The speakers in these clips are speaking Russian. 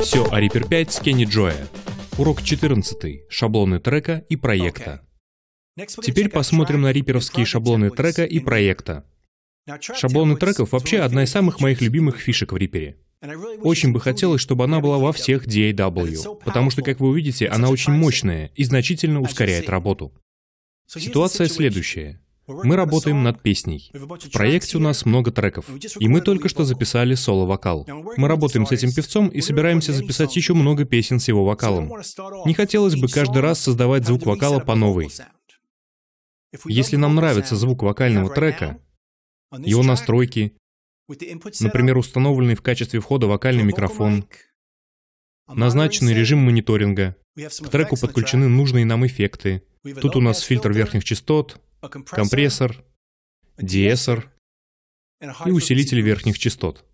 Все о а Reaper 5 с Кенни Джоя. Урок 14. Шаблоны трека и проекта. Теперь посмотрим на риперовские шаблоны трека и проекта. Шаблоны треков вообще одна из самых моих любимых фишек в рипере. Очень бы хотелось, чтобы она была во всех DAW, потому что, как вы увидите, она очень мощная и значительно ускоряет работу. Ситуация следующая. Мы работаем над песней. В проекте у нас много треков, и мы только что записали соло-вокал. Мы работаем с этим певцом и собираемся записать еще много песен с его вокалом. Не хотелось бы каждый раз создавать звук вокала по новой. Если нам нравится звук вокального трека, его настройки, например, установленный в качестве входа вокальный микрофон, назначенный режим мониторинга, к треку подключены нужные нам эффекты, тут у нас фильтр верхних частот, компрессор, диэссор и усилитель верхних частот.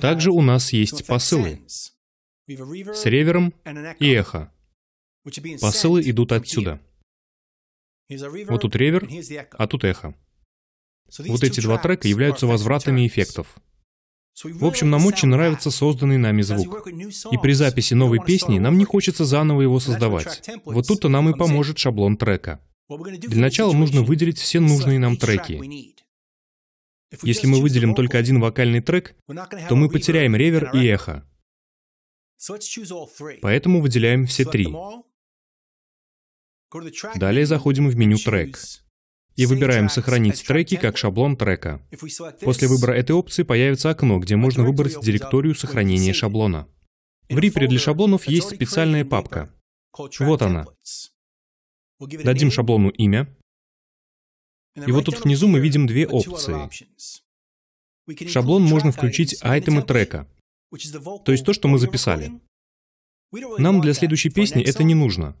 Также у нас есть посылы с ревером и эхо. Посылы идут отсюда. Вот тут ревер, а тут эхо. Вот эти два трека являются возвратами эффектов. В общем, нам очень нравится созданный нами звук. И при записи новой песни нам не хочется заново его создавать. Вот тут-то нам и поможет шаблон трека. Для начала нужно выделить все нужные нам треки. Если мы выделим только один вокальный трек, то мы потеряем ревер и эхо. Поэтому выделяем все три. Далее заходим в меню «Трек» и выбираем «Сохранить треки как шаблон трека». После выбора этой опции появится окно, где можно выбрать директорию сохранения шаблона. В Reaper для шаблонов есть специальная папка. Вот она. Дадим шаблону имя. И вот тут внизу мы видим две опции. шаблон можно включить айтемы трека, то есть то, что мы записали. Нам для следующей песни это не нужно.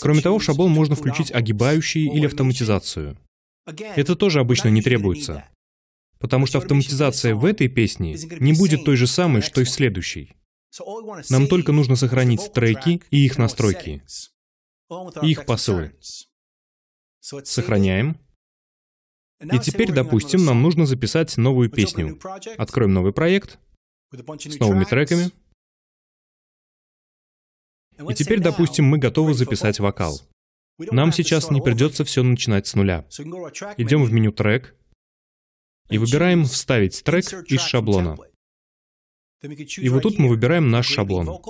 Кроме того, в шаблон можно включить огибающие или автоматизацию. Это тоже обычно не требуется, потому что автоматизация в этой песне не будет той же самой, что и в следующей. Нам только нужно сохранить треки и их настройки их посылы. Сохраняем. И теперь, допустим, нам нужно записать новую песню. Откроем новый проект с новыми треками. И теперь, допустим, мы готовы записать вокал. Нам сейчас не придется все начинать с нуля. Идем в меню «Трек» и выбираем «Вставить трек из шаблона». И вот тут мы выбираем наш шаблон.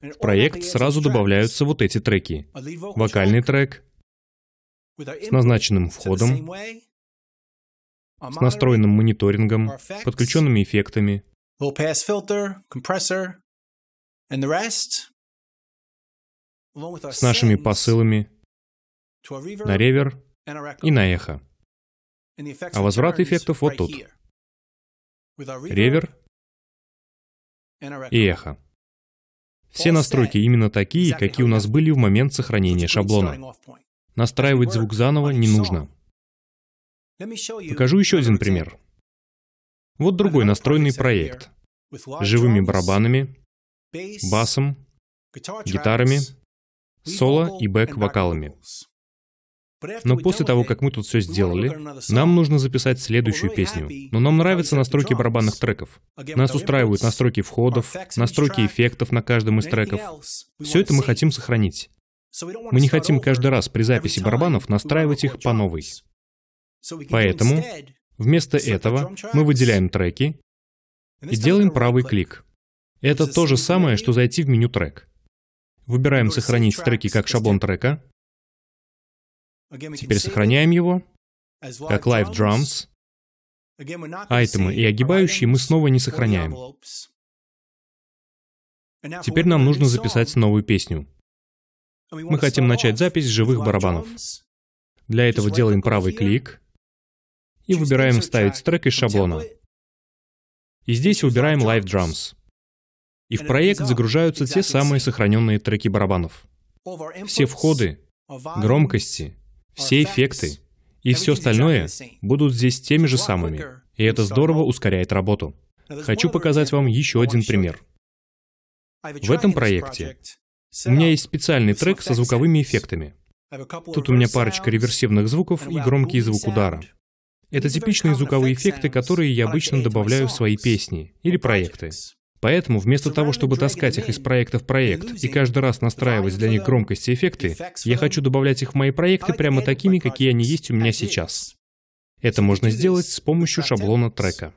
В проект сразу добавляются вот эти треки. Вокальный трек с назначенным входом, с настроенным мониторингом, подключенными эффектами, с нашими посылами на ревер и на эхо. А возврат эффектов вот тут. Ревер и эхо. Все настройки именно такие, какие у нас были в момент сохранения шаблона. Настраивать звук заново не нужно. Покажу еще один пример. Вот другой настроенный проект. С живыми барабанами, басом, гитарами, соло и бэк-вокалами. Но после того, как мы тут все сделали, нам нужно записать следующую песню. Но нам нравятся настройки барабанных треков. Нас устраивают настройки входов, настройки эффектов на каждом из треков. Все это мы хотим сохранить. Мы не хотим каждый раз при записи барабанов настраивать их по новой. Поэтому вместо этого мы выделяем треки и делаем правый клик. Это то же самое, что зайти в меню трек. Выбираем «Сохранить треки как шаблон трека», Теперь сохраняем его, как Live Drums. Айтемы и огибающие мы снова не сохраняем. Теперь нам нужно записать новую песню. Мы хотим начать запись с живых барабанов. Для этого делаем правый клик и выбираем «Вставить трек из шаблона». И здесь выбираем Live Drums. И в проект загружаются те самые сохраненные треки барабанов. Все входы, громкости, все эффекты и все остальное будут здесь теми же самыми, и это здорово ускоряет работу. Хочу показать вам еще один пример. В этом проекте у меня есть специальный трек со звуковыми эффектами. Тут у меня парочка реверсивных звуков и громкий звук удара. Это типичные звуковые эффекты, которые я обычно добавляю в свои песни или проекты. Поэтому вместо того, чтобы таскать их из проекта в проект и каждый раз настраивать для них громкость и эффекты, я хочу добавлять их в мои проекты прямо такими, какие они есть у меня сейчас. Это можно сделать с помощью шаблона трека.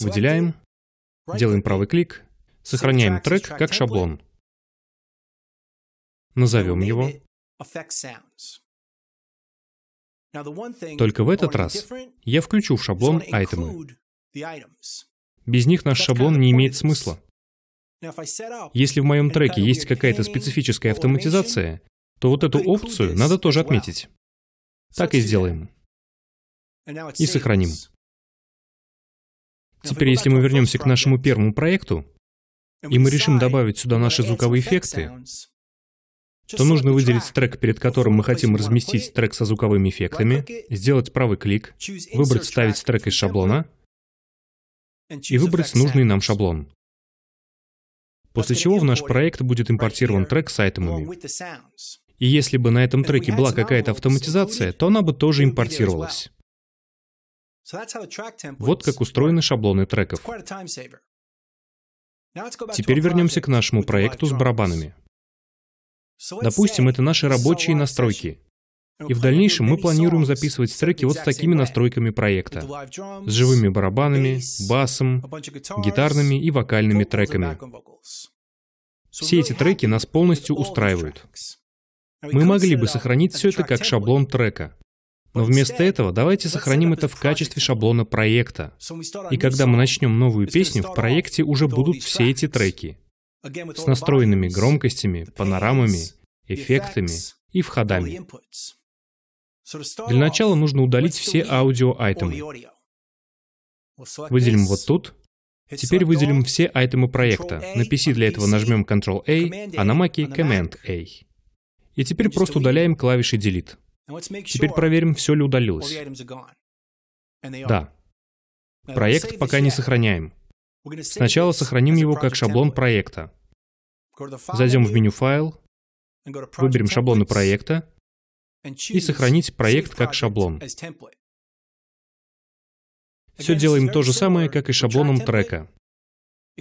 Выделяем, делаем правый клик, сохраняем трек как шаблон. Назовем его только в этот раз я включу в шаблон айтемы. Без них наш шаблон не имеет смысла. Если в моем треке есть какая-то специфическая автоматизация, то вот эту опцию надо тоже отметить. Так и сделаем. И сохраним. Теперь, если мы вернемся к нашему первому проекту, и мы решим добавить сюда наши звуковые эффекты, то нужно выделить трек, перед которым мы хотим разместить трек со звуковыми эффектами, сделать правый клик, выбрать «Вставить трек из шаблона», и выбрать нужный нам шаблон. После чего в наш проект будет импортирован трек с айтемами. И если бы на этом треке была какая-то автоматизация, то она бы тоже импортировалась. Вот как устроены шаблоны треков. Теперь вернемся к нашему проекту с барабанами. Допустим, это наши рабочие настройки. И в дальнейшем мы планируем записывать треки вот с такими настройками проекта. С живыми барабанами, басом, гитарными и вокальными треками. Все эти треки нас полностью устраивают. Мы могли бы сохранить все это как шаблон трека. Но вместо этого давайте сохраним это в качестве шаблона проекта. И когда мы начнем новую песню, в проекте уже будут все эти треки. С настроенными громкостями, панорамами, эффектами и входами. Для начала нужно удалить все аудио-айтемы. Выделим вот тут. Теперь выделим все айтемы проекта. На PC для этого нажмем Ctrl-A, а на Mac Command-A. И теперь просто удаляем клавишей Delete. Теперь проверим, все ли удалилось. Да. Проект пока не сохраняем. Сначала сохраним его как шаблон проекта. Зайдем в меню «Файл», выберем шаблоны проекта, и сохранить проект как шаблон. Все делаем то же самое, как и шаблоном трека.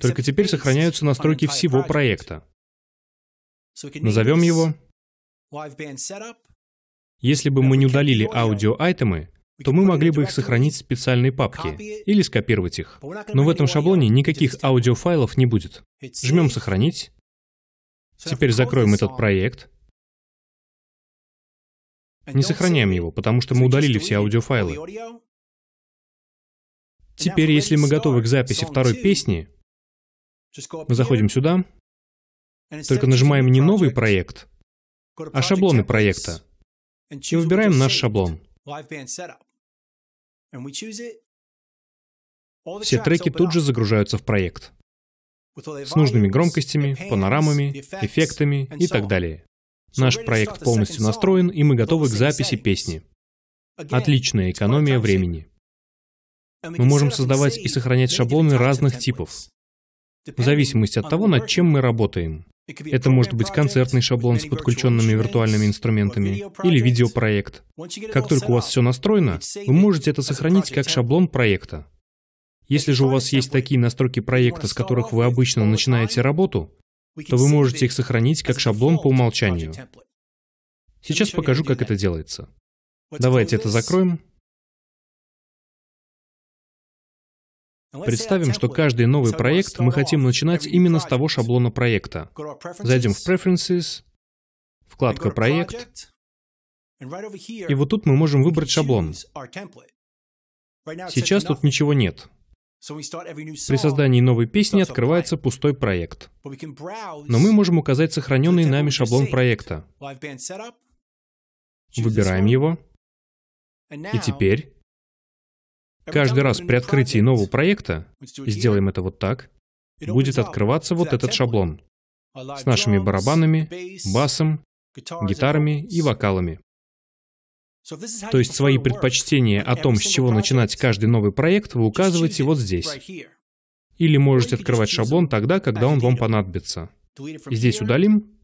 Только теперь сохраняются настройки всего проекта. Назовем его. Если бы мы не удалили аудио-айтемы, то мы могли бы их сохранить в специальной папке или скопировать их. Но в этом шаблоне никаких аудиофайлов не будет. Жмем «Сохранить». Теперь закроем этот проект, не сохраняем его, потому что мы удалили все аудиофайлы. Теперь, если мы готовы к записи второй песни, мы заходим сюда, только нажимаем не новый проект, а шаблоны проекта, и выбираем наш шаблон. Все треки тут же загружаются в проект с нужными громкостями, панорамами, эффектами и так далее. Наш проект полностью настроен, и мы готовы к записи песни. Отличная экономия времени. Мы можем создавать и сохранять шаблоны разных типов, в зависимости от того, над чем мы работаем. Это может быть концертный шаблон с подключенными виртуальными инструментами или видеопроект. Как только у вас все настроено, вы можете это сохранить как шаблон проекта. Если же у вас есть такие настройки проекта, с которых вы обычно начинаете работу, то вы можете их сохранить как шаблон по умолчанию. Сейчас покажу, как это делается. Давайте это закроем. Представим, что каждый новый проект мы хотим начинать именно с того шаблона проекта. Зайдем в Preferences, вкладка «Проект», и вот тут мы можем выбрать шаблон. Сейчас тут ничего нет. При создании новой песни открывается пустой проект. Но мы можем указать сохраненный нами шаблон проекта. Выбираем его. И теперь, каждый раз при открытии нового проекта, сделаем это вот так, будет открываться вот этот шаблон с нашими барабанами, басом, гитарами и вокалами. То есть свои предпочтения о том, с чего начинать каждый новый проект, вы указываете вот здесь. Или можете открывать шаблон тогда, когда он вам понадобится. Здесь удалим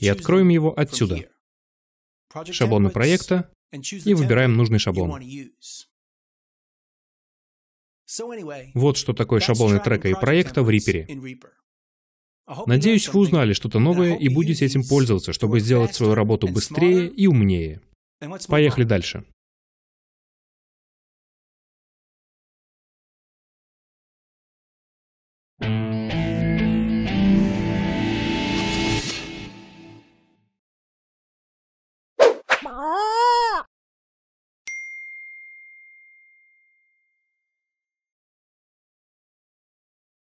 и откроем его отсюда. Шаблоны проекта и выбираем нужный шаблон. Вот что такое шаблоны трека и проекта в Reaper. А Надеюсь, вы узнали что-то новое и будете этим пользоваться, чтобы сделать свою работу быстрее и умнее. Поехали дальше. Oh!